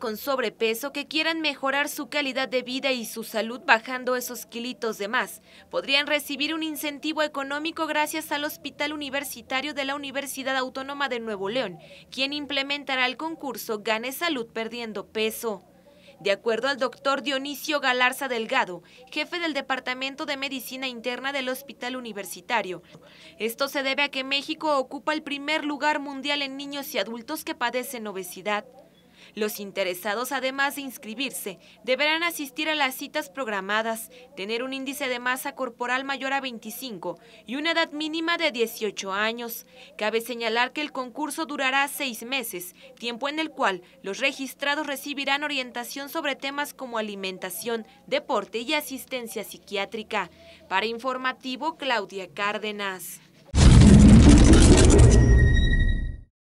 con sobrepeso que quieran mejorar su calidad de vida y su salud bajando esos kilitos de más podrían recibir un incentivo económico gracias al Hospital Universitario de la Universidad Autónoma de Nuevo León, quien implementará el concurso Gane Salud Perdiendo Peso. De acuerdo al doctor Dionisio Galarza Delgado, jefe del Departamento de Medicina Interna del Hospital Universitario, esto se debe a que México ocupa el primer lugar mundial en niños y adultos que padecen obesidad. Los interesados, además de inscribirse, deberán asistir a las citas programadas, tener un índice de masa corporal mayor a 25 y una edad mínima de 18 años. Cabe señalar que el concurso durará seis meses, tiempo en el cual los registrados recibirán orientación sobre temas como alimentación, deporte y asistencia psiquiátrica. Para informativo, Claudia Cárdenas.